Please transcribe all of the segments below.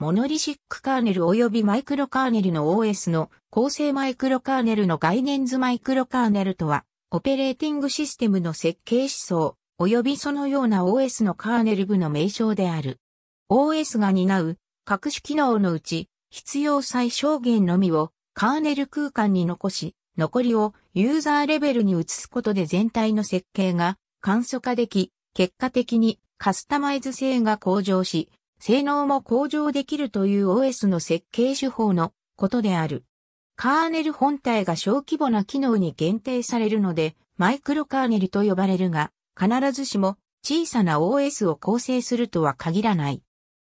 モノリシックカーネル及びマイクロカーネルの OS の構成マイクロカーネルの概念図マイクロカーネルとは、オペレーティングシステムの設計思想、及びそのような OS のカーネル部の名称である。OS が担う各種機能のうち、必要最小限のみをカーネル空間に残し、残りをユーザーレベルに移すことで全体の設計が簡素化でき、結果的にカスタマイズ性が向上し、性能も向上できるという OS の設計手法のことである。カーネル本体が小規模な機能に限定されるので、マイクロカーネルと呼ばれるが、必ずしも小さな OS を構成するとは限らない。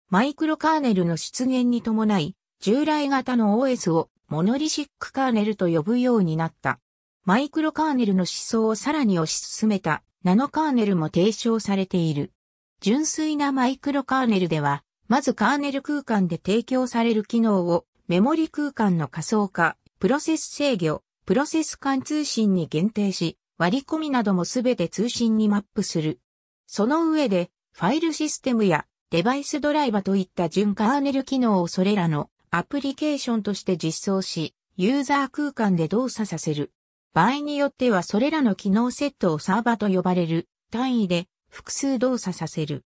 マイクロカーネルの出現に伴い、従来型の OS をモノリシックカーネルと呼ぶようになった。マイクロカーネルの思想をさらに推し進めたナノカーネルも提唱されている。純粋なマイクロカーネルでは、まずカーネル空間で提供される機能をメモリ空間の仮想化、プロセス制御、プロセス間通信に限定し、割り込みなどもすべて通信にマップする。その上で、ファイルシステムやデバイスドライバといった純カーネル機能をそれらのアプリケーションとして実装し、ユーザー空間で動作させる。場合によってはそれらの機能セットをサーバと呼ばれる単位で複数動作させる。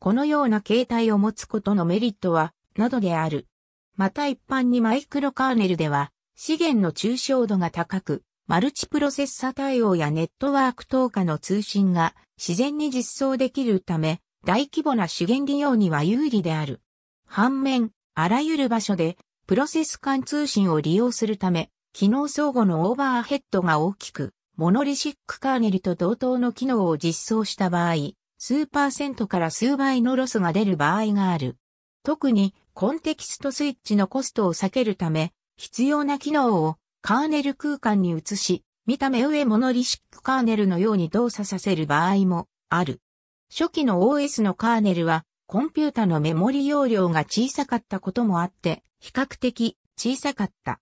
このような形態を持つことのメリットは、などである。また一般にマイクロカーネルでは、資源の抽象度が高く、マルチプロセッサ対応やネットワーク等下の通信が自然に実装できるため、大規模な資源利用には有利である。反面、あらゆる場所でプロセス間通信を利用するため、機能相互のオーバーヘッドが大きく、モノリシックカーネルと同等の機能を実装した場合、数パーセントから数倍のロスが出る場合がある。特にコンテキストスイッチのコストを避けるため、必要な機能をカーネル空間に移し、見た目上モノリシックカーネルのように動作させる場合もある。初期の OS のカーネルはコンピュータのメモリ容量が小さかったこともあって、比較的小さかった。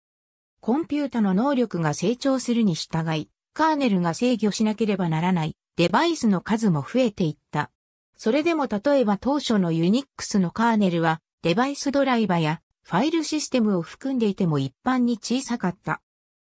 コンピュータの能力が成長するに従い、カーネルが制御しなければならないデバイスの数も増えていった。それでも例えば当初のユニックスのカーネルはデバイスドライバやファイルシステムを含んでいても一般に小さかった。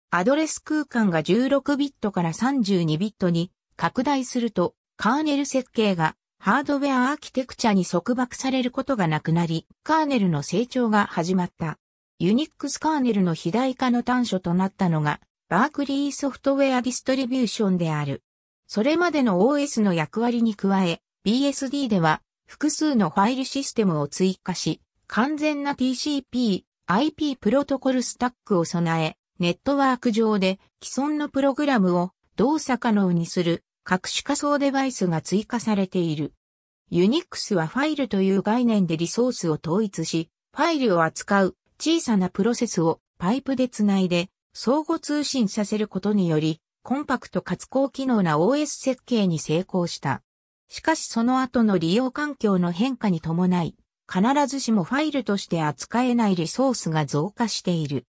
アドレス空間が16ビットから32ビットに拡大するとカーネル設計がハードウェアアーキテクチャに束縛されることがなくなり、カーネルの成長が始まった。ユニックスカーネルの肥大化の端緒となったのが、バークリーソフトウェアディストリビューションである。それまでの OS の役割に加え、BSD では複数のファイルシステムを追加し、完全な TCP、IP プロトコルスタックを備え、ネットワーク上で既存のプログラムを動作可能にする各種仮想デバイスが追加されている。Unix はファイルという概念でリソースを統一し、ファイルを扱う小さなプロセスをパイプでつないで相互通信させることにより、コンパクトかつ高機能な OS 設計に成功した。しかしその後の利用環境の変化に伴い、必ずしもファイルとして扱えないリソースが増加している。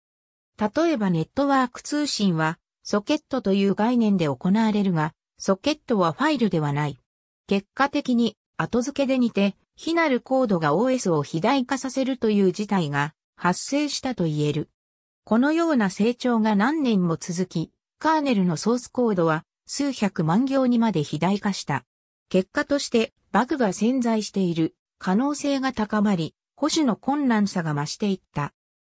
例えばネットワーク通信は、ソケットという概念で行われるが、ソケットはファイルではない。結果的に、後付けで似て、非なるコードが OS を肥大化させるという事態が発生したと言える。このような成長が何年も続き、カーネルのソースコードは数百万行にまで肥大化した。結果としてバグが潜在している可能性が高まり、保守の困難さが増していった。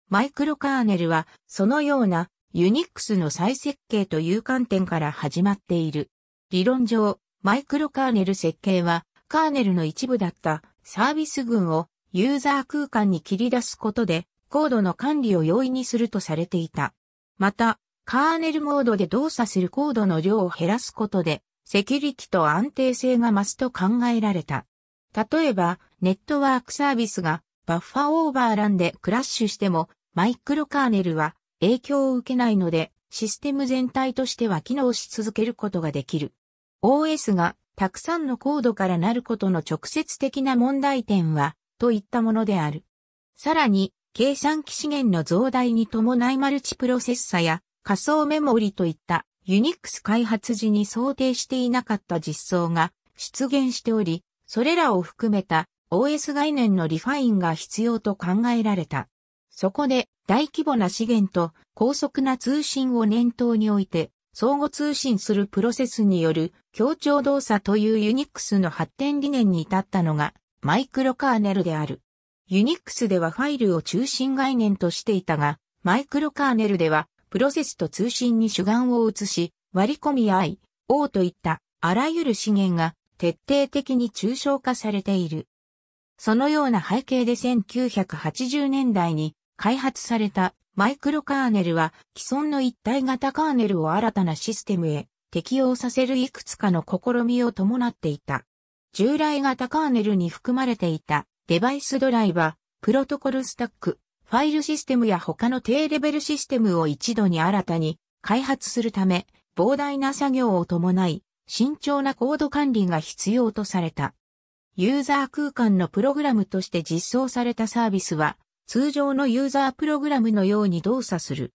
マイクロカーネルはそのようなユニックスの再設計という観点から始まっている。理論上、マイクロカーネル設計はカーネルの一部だったサービス群をユーザー空間に切り出すことでコードの管理を容易にするとされていた。また、カーネルモードで動作するコードの量を減らすことで、セキュリティと安定性が増すと考えられた。例えば、ネットワークサービスがバッファオーバーランでクラッシュしても、マイクロカーネルは影響を受けないので、システム全体としては機能し続けることができる。OS がたくさんのコードからなることの直接的な問題点は、といったものである。さらに、計算機資源の増大に伴いマルチプロセッサや仮想メモリといったユニックス開発時に想定していなかった実装が出現しており、それらを含めた OS 概念のリファインが必要と考えられた。そこで大規模な資源と高速な通信を念頭において相互通信するプロセスによる協調動作というユニックスの発展理念に至ったのがマイクロカーネルである。ユニックスではファイルを中心概念としていたが、マイクロカーネルではプロセスと通信に主眼を移し、割り込み合い、O といったあらゆる資源が徹底的に抽象化されている。そのような背景で1980年代に開発されたマイクロカーネルは既存の一体型カーネルを新たなシステムへ適用させるいくつかの試みを伴っていた。従来型カーネルに含まれていたデバイスドライバー、プロトコルスタック、ファイルシステムや他の低レベルシステムを一度に新たに開発するため、膨大な作業を伴い、慎重なコード管理が必要とされた。ユーザー空間のプログラムとして実装されたサービスは、通常のユーザープログラムのように動作する。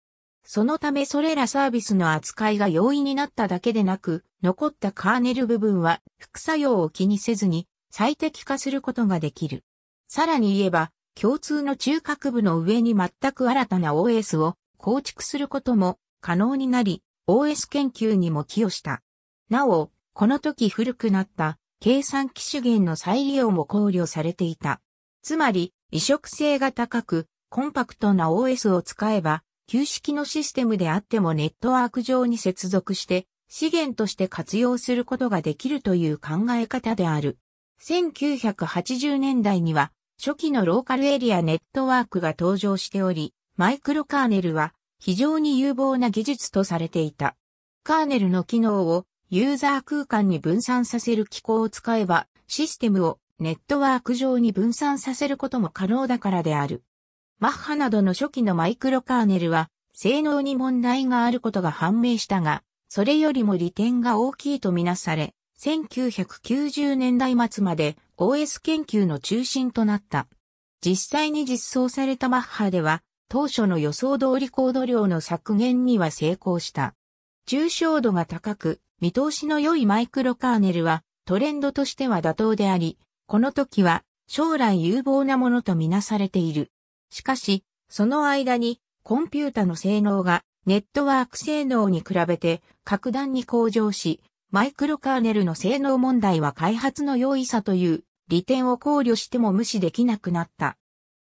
そのためそれらサービスの扱いが容易になっただけでなく、残ったカーネル部分は副作用を気にせずに最適化することができる。さらに言えば、共通の中核部の上に全く新たな OS を構築することも可能になり、OS 研究にも寄与した。なお、この時古くなった計算機資源の再利用も考慮されていた。つまり、移植性が高く、コンパクトな OS を使えば、旧式のシステムであってもネットワーク上に接続して、資源として活用することができるという考え方である。1980年代には、初期のローカルエリアネットワークが登場しており、マイクロカーネルは非常に有望な技術とされていた。カーネルの機能をユーザー空間に分散させる機構を使えば、システムをネットワーク上に分散させることも可能だからである。マッハなどの初期のマイクロカーネルは、性能に問題があることが判明したが、それよりも利点が大きいとみなされ、1990年代末まで OS 研究の中心となった。実際に実装されたマッハでは、当初の予想通りコード量の削減には成功した。抽象度が高く、見通しの良いマイクロカーネルは、トレンドとしては妥当であり、この時は将来有望なものとみなされている。しかし、その間にコンピュータの性能がネットワーク性能に比べて格段に向上し、マイクロカーネルの性能問題は開発の容易さという利点を考慮しても無視できなくなった。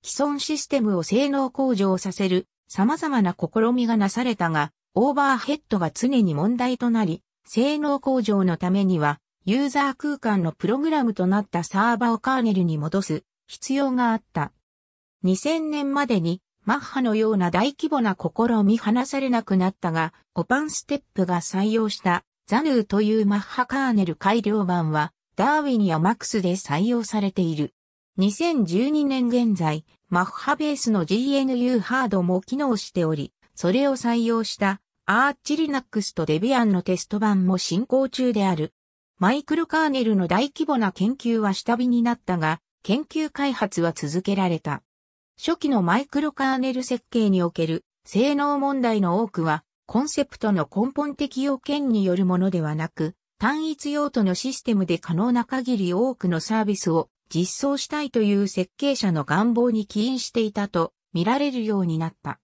既存システムを性能向上させる様々な試みがなされたが、オーバーヘッドが常に問題となり、性能向上のためには、ユーザー空間のプログラムとなったサーバをカーネルに戻す必要があった。2000年までにマッハのような大規模な試み離されなくなったが、オパンステップが採用したザヌーというマッハカーネル改良版は、ダーウィンやマックスで採用されている。2012年現在、マッハベースの GNU ハードも機能しており、それを採用したアーチリナックスとデビアンのテスト版も進行中である。マイクロカーネルの大規模な研究は下火になったが、研究開発は続けられた。初期のマイクロカーネル設計における性能問題の多くはコンセプトの根本的要件によるものではなく、単一用途のシステムで可能な限り多くのサービスを実装したいという設計者の願望に起因していたと見られるようになった。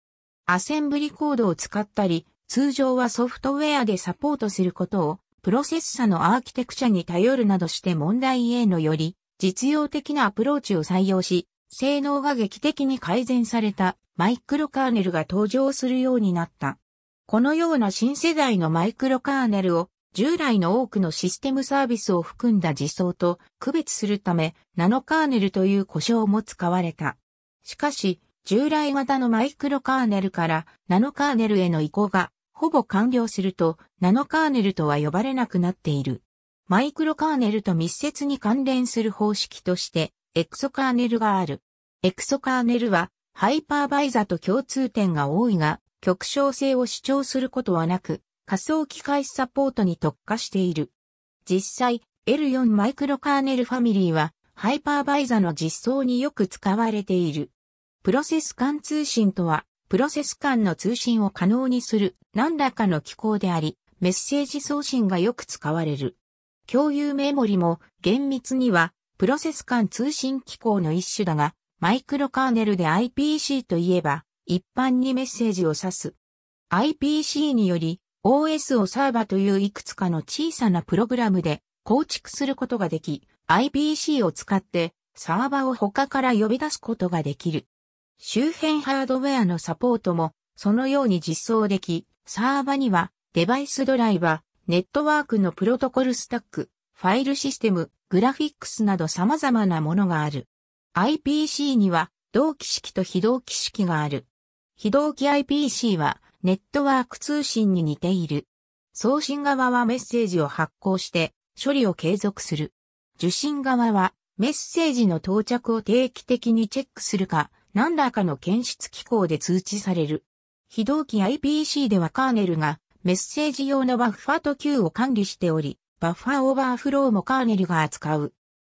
アセンブリコードを使ったり、通常はソフトウェアでサポートすることをプロセッサのアーキテクチャに頼るなどして問題へのより実用的なアプローチを採用し、性能が劇的に改善されたマイクロカーネルが登場するようになった。このような新世代のマイクロカーネルを従来の多くのシステムサービスを含んだ実装と区別するためナノカーネルという呼称も使われた。しかし、従来型のマイクロカーネルからナノカーネルへの移行がほぼ完了するとナノカーネルとは呼ばれなくなっている。マイクロカーネルと密接に関連する方式としてエクソカーネルがある。エクソカーネルはハイパーバイザと共通点が多いが、極小性を主張することはなく、仮想機械サポートに特化している。実際、L4 マイクロカーネルファミリーは、ハイパーバイザの実装によく使われている。プロセス間通信とは、プロセス間の通信を可能にする何らかの機構であり、メッセージ送信がよく使われる。共有メモリも厳密にはプロセス間通信機構の一種だが、マイクロカーネルで IPC といえば一般にメッセージを指す。IPC により OS をサーバといういくつかの小さなプログラムで構築することができ、IPC を使ってサーバを他から呼び出すことができる。周辺ハードウェアのサポートもそのように実装でき、サーバにはデバイスドライバー、ネットワークのプロトコルスタック、ファイルシステム、グラフィックスなど様々なものがある。IPC には同期式と非同期式がある。非同期 IPC はネットワーク通信に似ている。送信側はメッセージを発行して処理を継続する。受信側はメッセージの到着を定期的にチェックするか何らかの検出機構で通知される。非同期 IPC ではカーネルがメッセージ用のバッファと Q を管理しており、バッファオーバーフローもカーネルが扱う。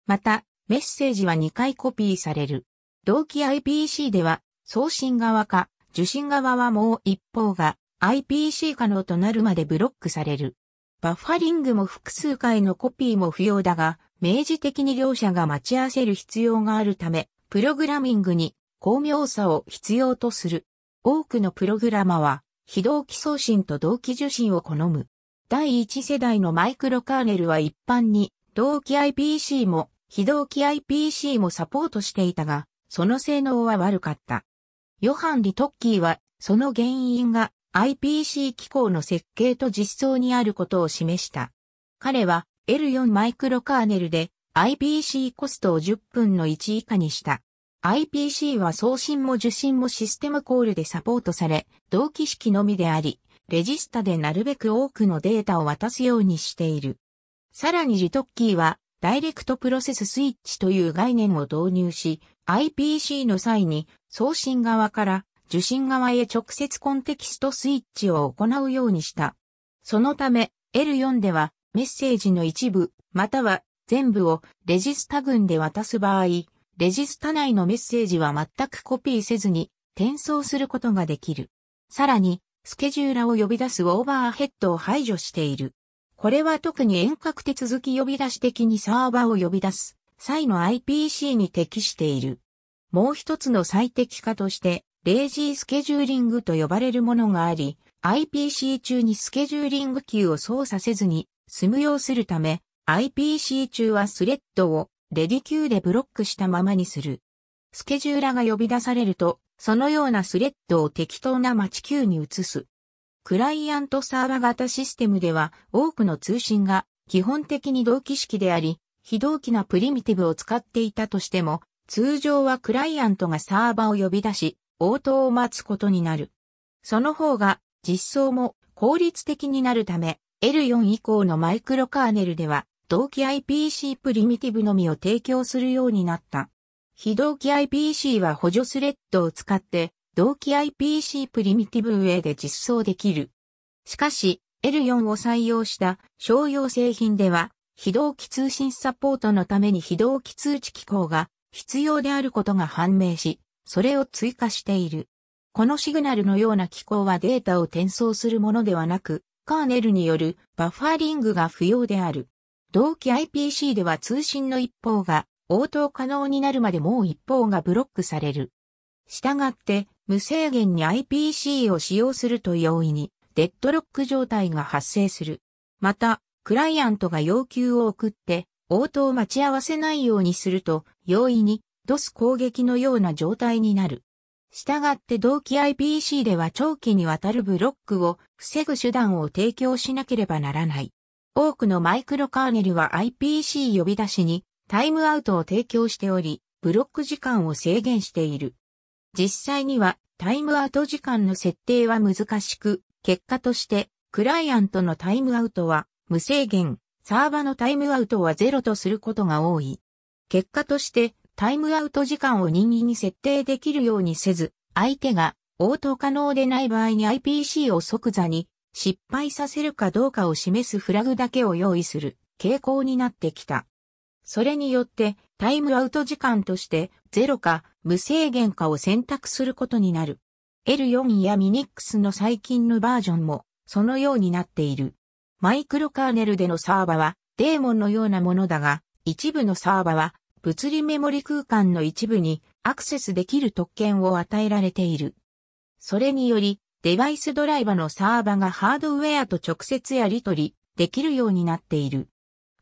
また、メッセージは2回コピーされる。同期 IPC では送信側か受信側はもう一方が IPC 可能となるまでブロックされる。バッファリングも複数回のコピーも不要だが、明示的に両者が待ち合わせる必要があるため、プログラミングに巧妙さを必要とする。多くのプログラマは、非同期送信と同期受信を好む。第一世代のマイクロカーネルは一般に、同期 IPC も、非同期 IPC もサポートしていたが、その性能は悪かった。ヨハン・リトッキーは、その原因が IPC 機構の設計と実装にあることを示した。彼は L4 マイクロカーネルで IPC コストを10分の1以下にした。IPC は送信も受信もシステムコールでサポートされ、同期式のみであり、レジスタでなるべく多くのデータを渡すようにしている。さらにリトッキーはダイレクトプロセススイッチという概念を導入し、IPC の際に送信側から受信側へ直接コンテキストスイッチを行うようにした。そのため L4 ではメッセージの一部または全部をレジスタ群で渡す場合、レジスタ内のメッセージは全くコピーせずに転送することができる。さらに、スケジューラを呼び出すオーバーヘッドを排除している。これは特に遠隔手続き呼び出し的にサーバーを呼び出す際の IPC に適している。もう一つの最適化として、レイジースケジューリングと呼ばれるものがあり、IPC 中にスケジューリングキーを操作せずに、済むようするため、IPC 中はスレッドをレディキューでブロックしたままにする。スケジューラが呼び出されると、そのようなスレッドを適当な待ちキューに移す。クライアントサーバ型システムでは多くの通信が基本的に同期式であり、非同期なプリミティブを使っていたとしても、通常はクライアントがサーバを呼び出し、応答を待つことになる。その方が実装も効率的になるため、L4 以降のマイクロカーネルでは、同期 IPC プリミティブのみを提供するようになった。非同期 IPC は補助スレッドを使って同期 IPC プリミティブウェイで実装できる。しかし、L4 を採用した商用製品では、非同期通信サポートのために非同期通知機構が必要であることが判明し、それを追加している。このシグナルのような機構はデータを転送するものではなく、カーネルによるバッファリングが不要である。同期 IPC では通信の一方が応答可能になるまでもう一方がブロックされる。したがって無制限に IPC を使用すると容易にデッドロック状態が発生する。また、クライアントが要求を送って応答を待ち合わせないようにすると容易にドス攻撃のような状態になる。したがって同期 IPC では長期にわたるブロックを防ぐ手段を提供しなければならない。多くのマイクロカーネルは IPC 呼び出しにタイムアウトを提供しており、ブロック時間を制限している。実際にはタイムアウト時間の設定は難しく、結果としてクライアントのタイムアウトは無制限、サーバのタイムアウトはゼロとすることが多い。結果としてタイムアウト時間を任意に設定できるようにせず、相手が応答可能でない場合に IPC を即座に失敗させるかどうかを示すフラグだけを用意する傾向になってきた。それによってタイムアウト時間として0か無制限かを選択することになる。L4 やミニックスの最近のバージョンもそのようになっている。マイクロカーネルでのサーバはデーモンのようなものだが、一部のサーバは物理メモリ空間の一部にアクセスできる特権を与えられている。それにより、デバイスドライバのサーバがハードウェアと直接やり取りできるようになっている。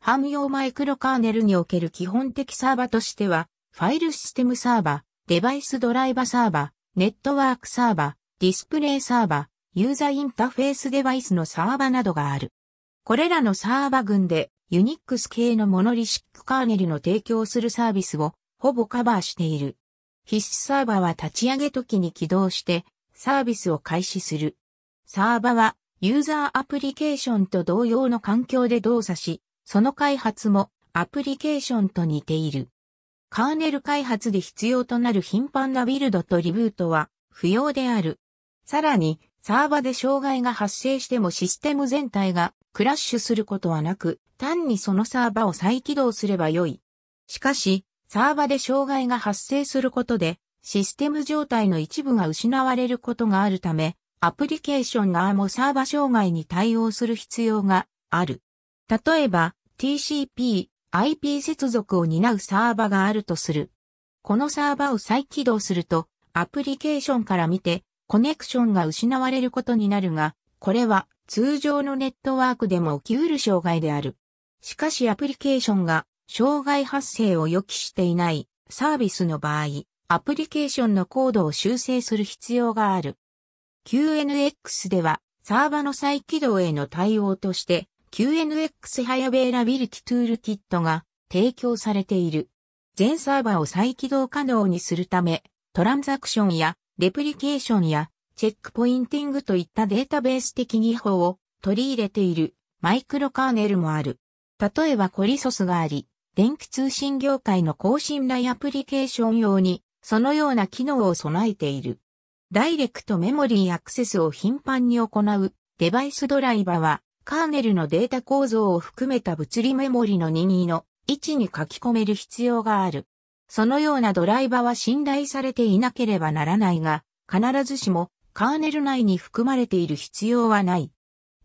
汎用マイクロカーネルにおける基本的サーバとしては、ファイルシステムサーバ、デバイスドライバサーバ、ネットワークサーバ、ディスプレイサーバ、ユーザーインターフェースデバイスのサーバなどがある。これらのサーバ群で、ユニックス系のモノリシックカーネルの提供するサービスをほぼカバーしている。必須サーバは立ち上げ時に起動して、サービスを開始する。サーバは、ユーザーアプリケーションと同様の環境で動作し、その開発もアプリケーションと似ている。カーネル開発で必要となる頻繁なビルドとリブートは不要である。さらに、サーバで障害が発生してもシステム全体がクラッシュすることはなく、単にそのサーバを再起動すればよい。しかし、サーバで障害が発生することで、システム状態の一部が失われることがあるため、アプリケーション側もサーバ障害に対応する必要がある。例えば、TCP、IP 接続を担うサーバがあるとする。このサーバを再起動すると、アプリケーションから見て、コネクションが失われることになるが、これは通常のネットワークでも起きうる障害である。しかしアプリケーションが障害発生を予期していないサービスの場合、アプリケーションのコードを修正する必要がある。QNX ではサーバの再起動への対応として QNX ハイアベイラビリティトゥールキットが提供されている。全サーバーを再起動可能にするため、トランザクションやレプリケーションやチェックポインティングといったデータベース的技法を取り入れているマイクロカーネルもある。例えばコリソスがあり、電気通信業界の高信頼アプリケーション用にそのような機能を備えている。ダイレクトメモリーアクセスを頻繁に行うデバイスドライバはカーネルのデータ構造を含めた物理メモリの任意の位置に書き込める必要がある。そのようなドライバは信頼されていなければならないが、必ずしもカーネル内に含まれている必要はない。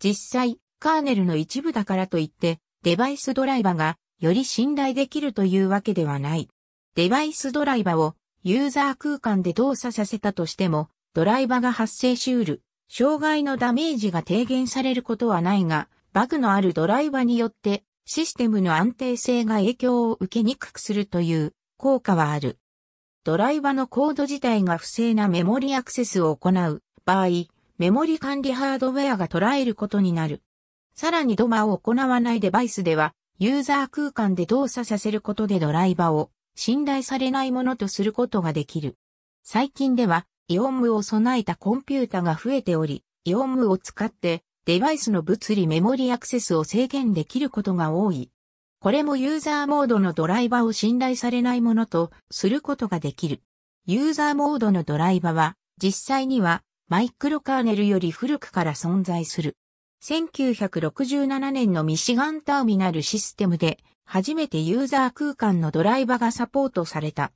実際、カーネルの一部だからといって、デバイスドライバがより信頼できるというわけではない。デバイスドライバをユーザー空間で動作させたとしても、ドライバが発生しうる障害のダメージが低減されることはないが、バグのあるドライバによってシステムの安定性が影響を受けにくくするという効果はある。ドライバのコード自体が不正なメモリアクセスを行う場合、メモリ管理ハードウェアが捉えることになる。さらにドマを行わないデバイスでは、ユーザー空間で動作させることでドライバを信頼されないものとすることができる。最近では、イオンムを備えたコンピュータが増えており、イオンムを使ってデバイスの物理メモリアクセスを制限できることが多い。これもユーザーモードのドライバを信頼されないものとすることができる。ユーザーモードのドライバは実際にはマイクロカーネルより古くから存在する。1967年のミシガンターミナルシステムで初めてユーザー空間のドライバがサポートされた。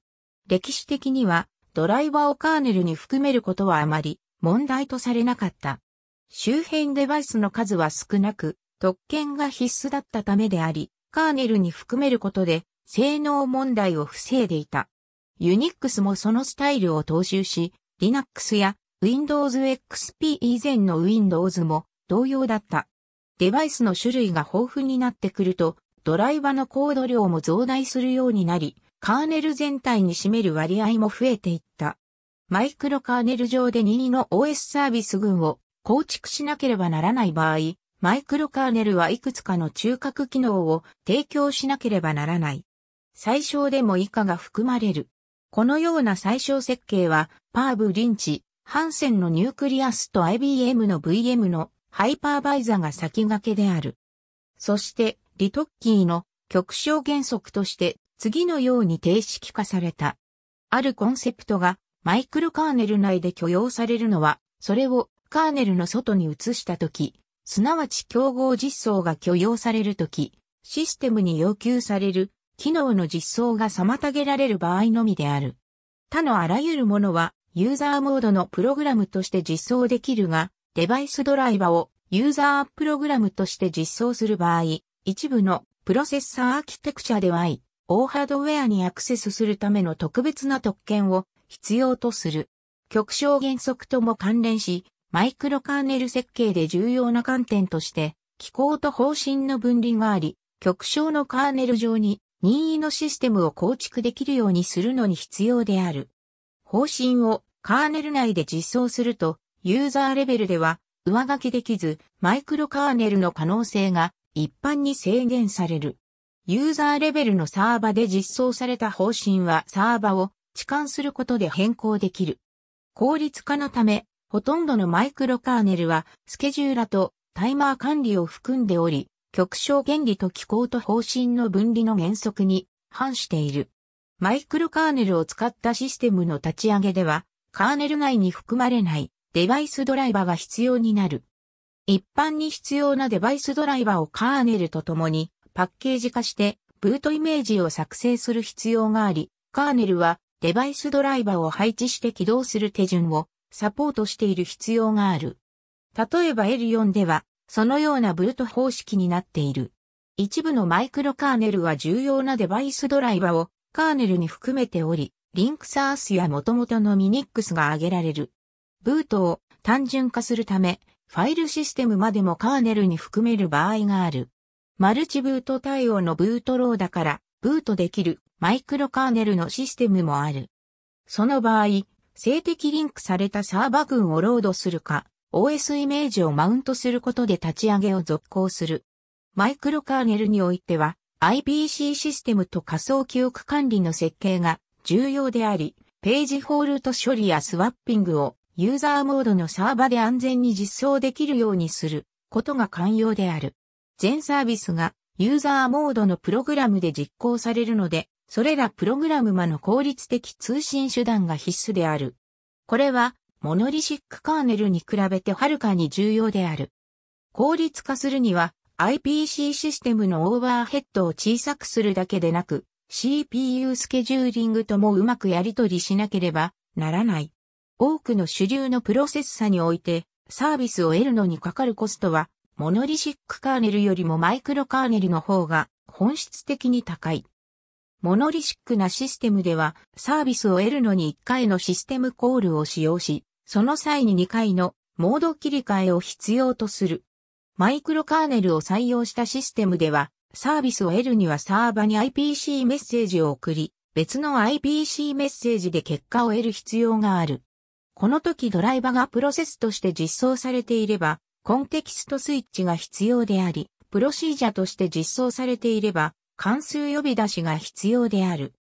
歴史的にはドライバーをカーネルに含めることはあまり問題とされなかった。周辺デバイスの数は少なく、特権が必須だったためであり、カーネルに含めることで性能問題を防いでいた。ユニックスもそのスタイルを踏襲し、Linux や Windows XP 以前の Windows も同様だった。デバイスの種類が豊富になってくると、ドライバのコード量も増大するようになり、カーネル全体に占める割合も増えていった。マイクロカーネル上で任意の OS サービス群を構築しなければならない場合、マイクロカーネルはいくつかの中核機能を提供しなければならない。最小でも以下が含まれる。このような最小設計は、パーブ・リンチ、ハンセンのニュークリアスと IBM の VM のハイパーバイザが先駆けである。そして、リトッキーの極小原則として次のように定式化された。あるコンセプトがマイクロカーネル内で許容されるのは、それをカーネルの外に移したとき、すなわち競合実装が許容されるとき、システムに要求される機能の実装が妨げられる場合のみである。他のあらゆるものはユーザーモードのプログラムとして実装できるが、デバイスドライバをユーザープログラムとして実装する場合、一部のプロセッサーアーキテクチャでは I 大ハードウェアにアクセスするための特別な特権を必要とする。極小原則とも関連し、マイクロカーネル設計で重要な観点として、機構と方針の分離があり、極小のカーネル上に任意のシステムを構築できるようにするのに必要である。方針をカーネル内で実装すると、ユーザーレベルでは上書きできず、マイクロカーネルの可能性が一般に制限される。ユーザーレベルのサーバで実装された方針はサーバを置換することで変更できる。効率化のため、ほとんどのマイクロカーネルはスケジューラとタイマー管理を含んでおり、極小原理と機構と方針の分離の原則に反している。マイクロカーネルを使ったシステムの立ち上げでは、カーネル内に含まれないデバイスドライバーが必要になる。一般に必要なデバイスドライバーをカーネルと共にパッケージ化してブートイメージを作成する必要があり、カーネルはデバイスドライバーを配置して起動する手順をサポートしている必要がある。例えば L4 では、そのようなブート方式になっている。一部のマイクロカーネルは重要なデバイスドライバをカーネルに含めており、リンクサースや元々のミニックスが挙げられる。ブートを単純化するため、ファイルシステムまでもカーネルに含める場合がある。マルチブート対応のブートローだから、ブートできるマイクロカーネルのシステムもある。その場合、静的リンクされたサーバ群をロードするか、OS イメージをマウントすることで立ち上げを続行する。マイクロカーネルにおいては、i p c システムと仮想記憶管理の設計が重要であり、ページフォールト処理やスワッピングをユーザーモードのサーバで安全に実装できるようにすることが肝要である。全サービスがユーザーモードのプログラムで実行されるので、それらプログラム間の効率的通信手段が必須である。これは、モノリシックカーネルに比べてはるかに重要である。効率化するには、IPC システムのオーバーヘッドを小さくするだけでなく、CPU スケジューリングともうまくやり取りしなければならない。多くの主流のプロセッサにおいて、サービスを得るのにかかるコストはモノリシックカーネルよりもマイクロカーネルの方が本質的に高い。モノリシックなシステムでは、サービスを得るのに1回のシステムコールを使用し、その際に2回のモード切り替えを必要とする。マイクロカーネルを採用したシステムでは、サービスを得るにはサーバに IPC メッセージを送り、別の IPC メッセージで結果を得る必要がある。この時ドライバがプロセスとして実装されていれば、コンテキストスイッチが必要であり、プロシージャとして実装されていれば、関数呼び出しが必要である。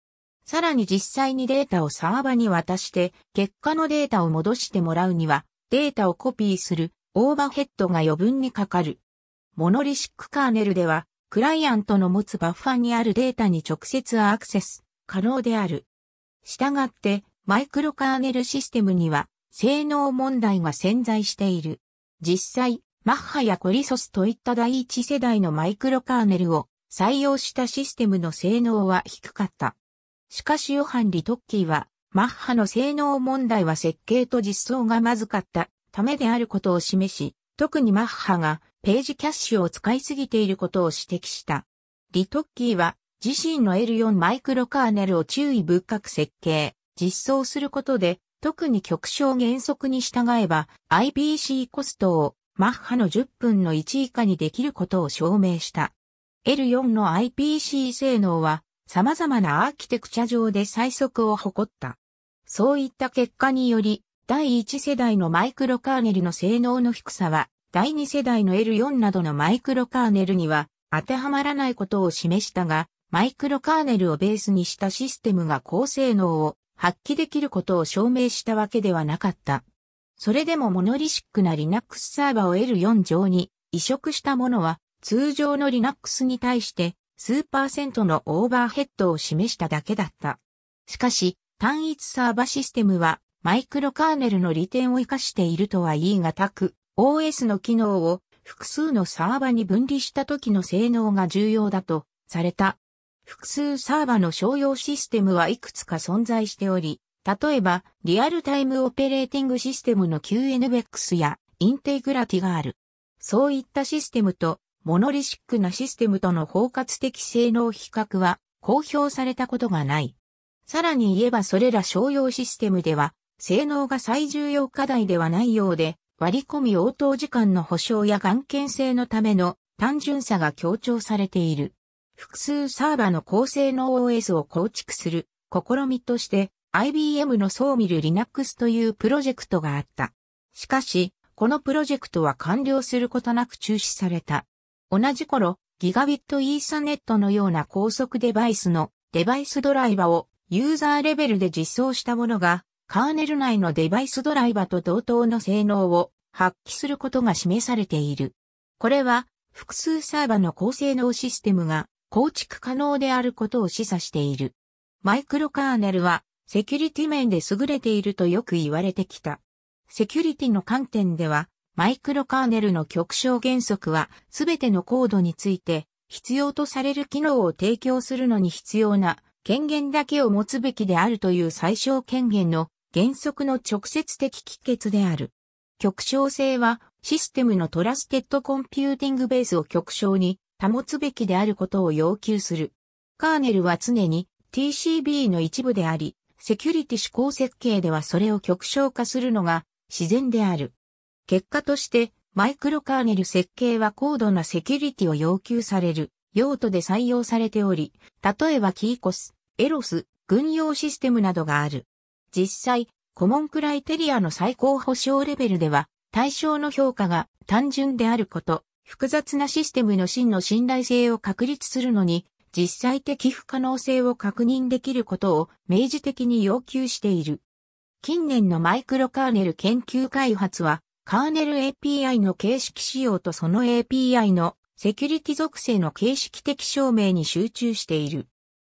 さらに実際にデータをサーバに渡して、結果のデータを戻してもらうには、データをコピーするオーバーヘッドが余分にかかる。モノリシックカーネルでは、クライアントの持つバッファにあるデータに直接アクセス可能である。したがって、マイクロカーネルシステムには、性能問題が潜在している。実際、マッハやコリソスといった第一世代のマイクロカーネルを採用したシステムの性能は低かった。しかしヨハン・リトッキーは、マッハの性能問題は設計と実装がまずかったためであることを示し、特にマッハがページキャッシュを使いすぎていることを指摘した。リトッキーは自身の L4 マイクロカーネルを注意深く設計、実装することで特に極小原則に従えば IBC コストをマッハの10分の1以下にできることを証明した。L4 の IPC 性能は様々なアーキテクチャ上で最速を誇った。そういった結果により、第1世代のマイクロカーネルの性能の低さは、第2世代の L4 などのマイクロカーネルには当てはまらないことを示したが、マイクロカーネルをベースにしたシステムが高性能を発揮できることを証明したわけではなかった。それでもモノリシックな Linux サーバを L4 上に移植したものは通常の Linux に対して数パーセントのオーバーヘッドを示しただけだった。しかし、単一サーバシステムはマイクロカーネルの利点を活かしているとは言い難く、OS の機能を複数のサーバに分離した時の性能が重要だとされた複数サーバの商用システムはいくつか存在しており、例えば、リアルタイムオペレーティングシステムの q n v e x やインテグラティがある。そういったシステムと、モノリシックなシステムとの包括的性能比較は公表されたことがない。さらに言えばそれら商用システムでは、性能が最重要課題ではないようで、割り込み応答時間の保証や眼検性のための単純さが強調されている。複数サーバの高性能 OS を構築する試みとして IBM のソーミル Linux というプロジェクトがあった。しかし、このプロジェクトは完了することなく中止された。同じ頃、ギガビットイーサネットのような高速デバイスのデバイスドライバをユーザーレベルで実装したものが、カーネル内のデバイスドライバと同等の性能を発揮することが示されている。これは複数サーバの高性能システムが構築可能であることを示唆している。マイクロカーネルはセキュリティ面で優れているとよく言われてきた。セキュリティの観点では、マイクロカーネルの極小原則は全てのコードについて必要とされる機能を提供するのに必要な権限だけを持つべきであるという最小権限の原則の直接的帰結である。極小性はシステムのトラステッドコンピューティングベースを極小に保つべきであることを要求する。カーネルは常に TCB の一部であり、セキュリティ指向設計ではそれを極小化するのが自然である。結果として、マイクロカーネル設計は高度なセキュリティを要求される用途で採用されており、例えばキーコス、エロス、軍用システムなどがある。実際、コモンクライテリアの最高保障レベルでは、対象の評価が単純であること、複雑なシステムの真の信頼性を確立するのに、実際的不可能性を確認できることを明示的に要求している。近年のマイクロカーネル研究開発は、カーネル API の形式仕様とその API のセキュリティ属性の形式的証明に集中している。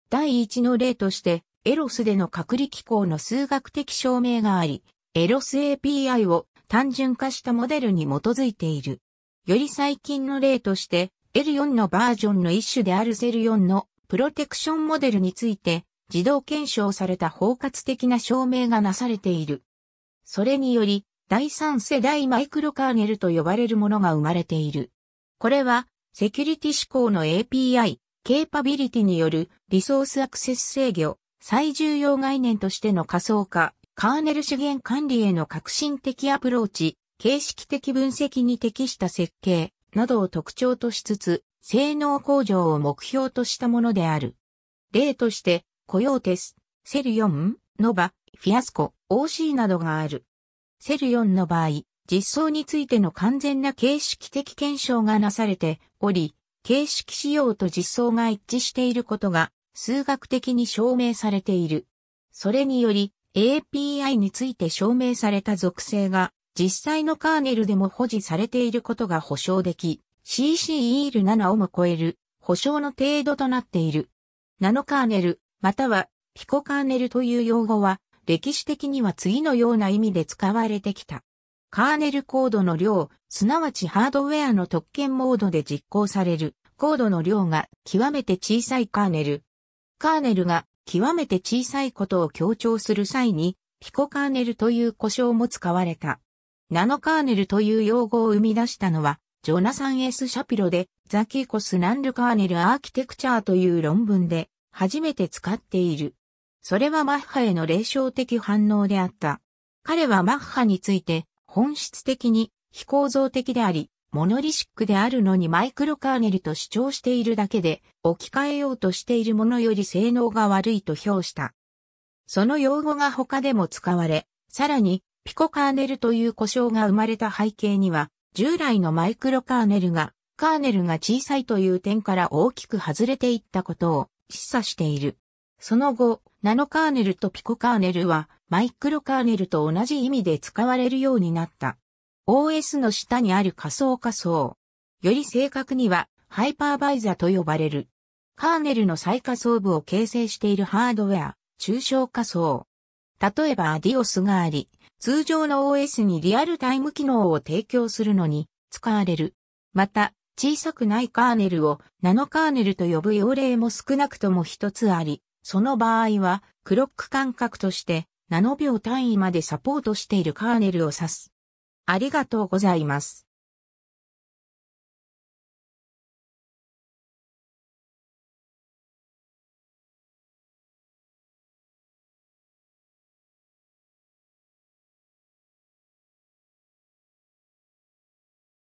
第一の例として、エロスでの隔離機構の数学的証明があり、エロス API を単純化したモデルに基づいている。より最近の例として、L4 のバージョンの一種であるセル4のプロテクションモデルについて、自動検証された包括的な証明がなされている。それにより、第3世代マイクロカーネルと呼ばれるものが生まれている。これは、セキュリティ志向の API、ケーパビリティによるリソースアクセス制御、最重要概念としての仮想化、カーネル資源管理への革新的アプローチ、形式的分析に適した設計などを特徴としつつ、性能向上を目標としたものである。例として、コヨーテス、セル4、ノバ、フィアスコ、OC などがある。セル4の場合、実装についての完全な形式的検証がなされており、形式仕様と実装が一致していることが数学的に証明されている。それにより API について証明された属性が実際のカーネルでも保持されていることが保証でき、CC e l 7をも超える保証の程度となっている。ナノカーネル、またはピコカーネルという用語は、歴史的には次のような意味で使われてきた。カーネルコードの量、すなわちハードウェアの特権モードで実行されるコードの量が極めて小さいカーネル。カーネルが極めて小さいことを強調する際に、ピコカーネルという呼称も使われた。ナノカーネルという用語を生み出したのは、ジョナサン・エス・シャピロで、ザ・キーコス・ナンル・カーネル・アーキテクチャーという論文で、初めて使っている。それはマッハへの霊障的反応であった。彼はマッハについて、本質的に非構造的であり、モノリシックであるのにマイクロカーネルと主張しているだけで、置き換えようとしているものより性能が悪いと評した。その用語が他でも使われ、さらに、ピコカーネルという呼称が生まれた背景には、従来のマイクロカーネルが、カーネルが小さいという点から大きく外れていったことを示唆している。その後、ナノカーネルとピコカーネルは、マイクロカーネルと同じ意味で使われるようになった。OS の下にある仮想仮想。より正確には、ハイパーバイザと呼ばれる。カーネルの最仮想部を形成しているハードウェア、抽象仮想。例えばアディオスがあり、通常の OS にリアルタイム機能を提供するのに使われる。また、小さくないカーネルをナノカーネルと呼ぶ用例も少なくとも一つあり、その場合はクロック間隔としてナノ秒単位までサポートしているカーネルを指す。ありがとうございます。